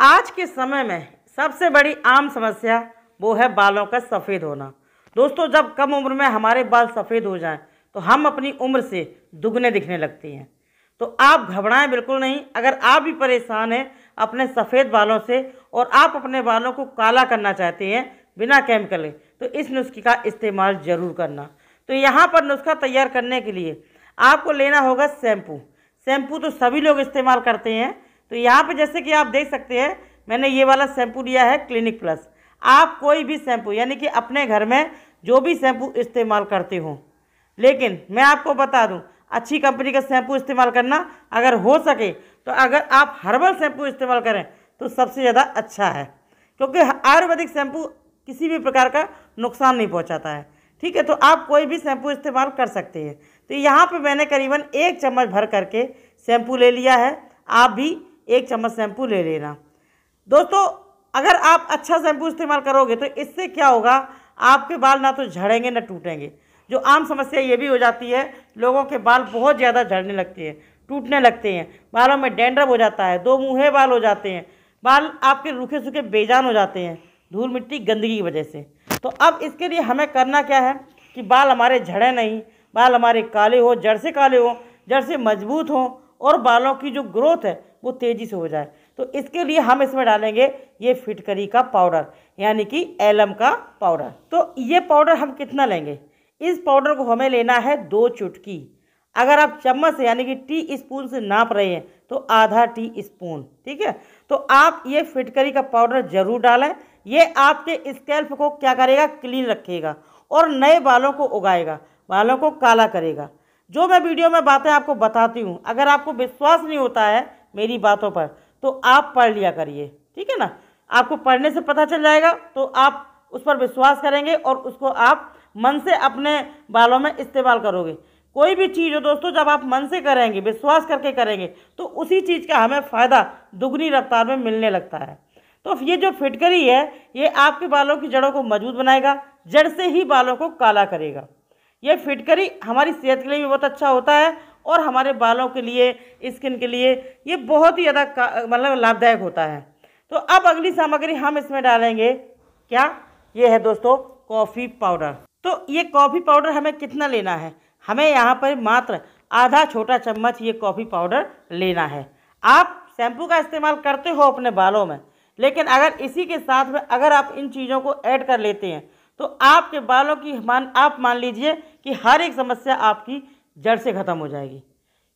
आज के समय में सबसे बड़ी आम समस्या वो है बालों का सफ़ेद होना दोस्तों जब कम उम्र में हमारे बाल सफ़ेद हो जाएं तो हम अपनी उम्र से दुगने दिखने लगती हैं तो आप घबराएं बिल्कुल नहीं अगर आप भी परेशान हैं अपने सफ़ेद बालों से और आप अपने बालों को काला करना चाहते हैं बिना केमिकल तो इस नुस्खे का इस्तेमाल ज़रूर करना तो यहाँ पर नुस्खा तैयार करने के लिए आपको लेना होगा शैम्पू शैम्पू तो सभी लोग इस्तेमाल करते हैं तो यहाँ पर जैसे कि आप देख सकते हैं मैंने ये वाला शैम्पू लिया है क्लिनिक प्लस आप कोई भी शैम्पू यानी कि अपने घर में जो भी शैम्पू इस्तेमाल करते हो लेकिन मैं आपको बता दूं अच्छी कंपनी का शैम्पू इस्तेमाल करना अगर हो सके तो अगर आप हर्बल शैम्पू इस्तेमाल करें तो सबसे ज़्यादा अच्छा है क्योंकि आयुर्वेदिक शैम्पू किसी भी प्रकार का नुकसान नहीं पहुंचाता है ठीक है तो आप कोई भी शैम्पू इस्तेमाल कर सकते हैं तो यहाँ पर मैंने करीबन एक चम्मच भर करके शैम्पू ले लिया है आप भी एक चम्मच शैम्पू ले लेना दोस्तों अगर आप अच्छा शैम्पू इस्तेमाल करोगे तो इससे क्या होगा आपके बाल ना तो झड़ेंगे ना टूटेंगे जो आम समस्या ये भी हो जाती है लोगों के बाल बहुत ज़्यादा झड़ने लगते हैं टूटने लगते हैं बालों में डेंड्रफ हो जाता है दो मुँहे बाल हो जाते हैं बाल आपके रूखे सूखे बेजान हो जाते हैं धूल मिट्टी गंदगी की वजह से तो अब इसके लिए हमें करना क्या है कि बाल हमारे झड़े नहीं बाल हमारे काले हो जड़ से काले हो जड़ से मजबूत हों और बालों की जो ग्रोथ है वो तेज़ी से हो जाए तो इसके लिए हम इसमें डालेंगे ये फिटकरी का पाउडर यानी कि एलम का पाउडर तो ये पाउडर हम कितना लेंगे इस पाउडर को हमें लेना है दो चुटकी अगर आप चम्मच से यानी कि टी स्पून से नाप रहे हैं तो आधा टी स्पून ठीक है तो आप ये फिटकरी का पाउडर ज़रूर डालें ये आपके स्कैल्प को क्या करेगा क्लीन रखेगा और नए बालों को उगाएगा बालों को काला करेगा जो मैं वीडियो में बातें आपको बताती हूँ अगर आपको विश्वास नहीं होता है मेरी बातों पर तो आप पढ़ लिया करिए ठीक है ना आपको पढ़ने से पता चल जाएगा तो आप उस पर विश्वास करेंगे और उसको आप मन से अपने बालों में इस्तेमाल करोगे कोई भी चीज़ हो दोस्तों जब आप मन से करेंगे विश्वास करके करेंगे तो उसी चीज़ का हमें फ़ायदा दुगनी रफ्तार में मिलने लगता है तो ये जो फिटकरी है ये आपके बालों की जड़ों को मजबूत बनाएगा जड़ से ही बालों को काला करेगा ये फिटकरी हमारी सेहत के लिए भी बहुत अच्छा होता है और हमारे बालों के लिए स्किन के लिए ये बहुत ही ज़्यादा मतलब लाभदायक होता है तो अब अगली सामग्री हम इसमें डालेंगे क्या ये है दोस्तों कॉफ़ी पाउडर तो ये कॉफ़ी पाउडर हमें कितना लेना है हमें यहाँ पर मात्र आधा छोटा चम्मच ये कॉफ़ी पाउडर लेना है आप शैम्पू का इस्तेमाल करते हो अपने बालों में लेकिन अगर इसी के साथ में अगर आप इन चीज़ों को ऐड कर लेते हैं तो आपके बालों की मान आप मान लीजिए कि हर एक समस्या आपकी जड़ से ख़त्म हो जाएगी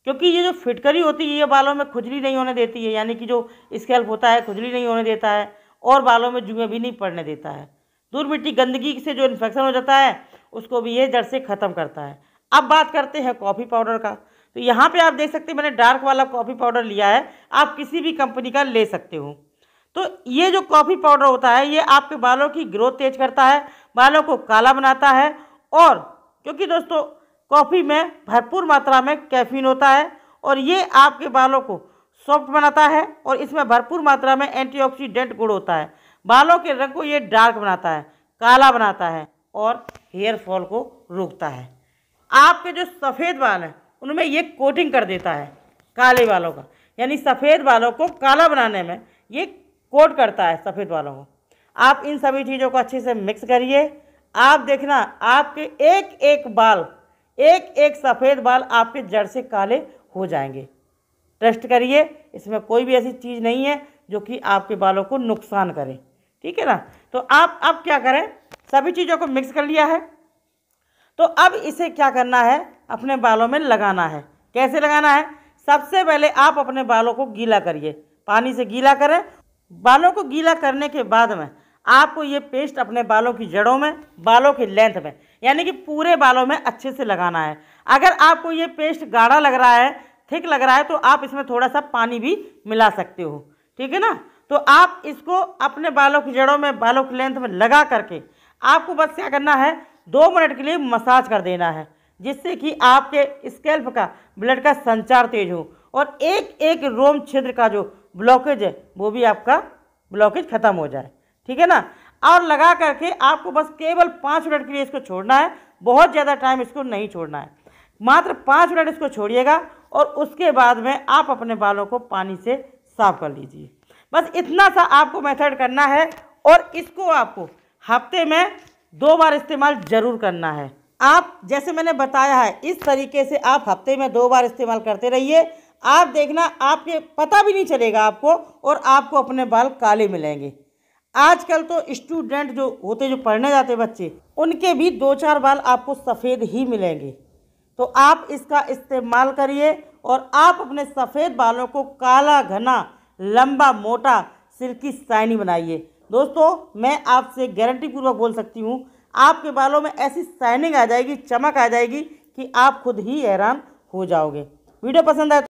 क्योंकि ये जो फिटकरी होती है ये बालों में खुजली नहीं होने देती है यानी कि जो स्कैल्प होता है खुजली नहीं होने देता है और बालों में जुएँ भी नहीं पड़ने देता है दूर मिट्टी गंदगी से जो इन्फेक्शन हो जाता है उसको भी ये जड़ से ख़त्म करता है अब बात करते हैं कॉफ़ी पाउडर का तो यहाँ पे आप देख सकते हैं मैंने डार्क वाला कॉफ़ी पाउडर लिया है आप किसी भी कंपनी का ले सकते हो तो ये जो कॉफ़ी पाउडर होता है ये आपके बालों की ग्रोथ तेज करता है बालों को काला बनाता है और क्योंकि दोस्तों कॉफ़ी में भरपूर मात्रा में कैफीन होता है और ये आपके बालों को सॉफ्ट बनाता है और इसमें भरपूर मात्रा में एंटीऑक्सीडेंट गुड़ होता है बालों के रंग को ये डार्क बनाता है काला बनाता है और हेयर फॉल को रोकता है आपके जो सफ़ेद बाल हैं उनमें ये कोटिंग कर देता है काले बालों का यानी सफ़ेद बालों को काला बनाने में ये कोट करता है सफ़ेद बालों को आप इन सभी चीज़ों को अच्छे से मिक्स करिए आप देखना आपके एक एक बाल एक एक सफ़ेद बाल आपके जड़ से काले हो जाएंगे ट्रस्ट करिए इसमें कोई भी ऐसी चीज़ नहीं है जो कि आपके बालों को नुकसान करे ठीक है ना तो आप अब क्या करें सभी चीज़ों को मिक्स कर लिया है तो अब इसे क्या करना है अपने बालों में लगाना है कैसे लगाना है सबसे पहले आप अपने बालों को गीला करिए पानी से गीला करें बालों को गीला करने के बाद में आपको ये पेस्ट अपने बालों की जड़ों में बालों की लेंथ में यानी कि पूरे बालों में अच्छे से लगाना है अगर आपको ये पेस्ट गाढ़ा लग रहा है थिक लग रहा है तो आप इसमें थोड़ा सा पानी भी मिला सकते हो ठीक है ना तो आप इसको अपने बालों की जड़ों में बालों की लेंथ में लगा करके आपको बस क्या करना है दो मिनट के लिए मसाज कर देना है जिससे कि आपके स्कैल्प का ब्लड का संचार तेज हो और एक एक रोम छिद्र का जो ब्लॉकेज है वो भी आपका ब्लॉकेज खत्म हो जाए ठीक है ना और लगा करके आपको बस केवल पाँच मिनट के लिए इसको छोड़ना है बहुत ज़्यादा टाइम इसको नहीं छोड़ना है मात्र पाँच मिनट इसको छोड़िएगा और उसके बाद में आप अपने बालों को पानी से साफ कर लीजिए बस इतना सा आपको मेथड करना है और इसको आपको हफ्ते में दो बार इस्तेमाल ज़रूर करना है आप जैसे मैंने बताया है इस तरीके से आप हफ्ते में दो बार इस्तेमाल करते रहिए आप देखना आपके पता भी नहीं चलेगा आपको और आपको अपने बाल काले मिलेंगे आजकल तो स्टूडेंट जो होते जो पढ़ने जाते बच्चे उनके भी दो चार बाल आपको सफ़ेद ही मिलेंगे तो आप इसका इस्तेमाल करिए और आप अपने सफ़ेद बालों को काला घना लंबा मोटा सिल्की साइनी बनाइए दोस्तों मैं आपसे गारंटी पूर्वक बोल सकती हूँ आपके बालों में ऐसी साइनिंग आ जाएगी चमक आ जाएगी कि आप खुद ही हैरान हो जाओगे वीडियो पसंद आए तो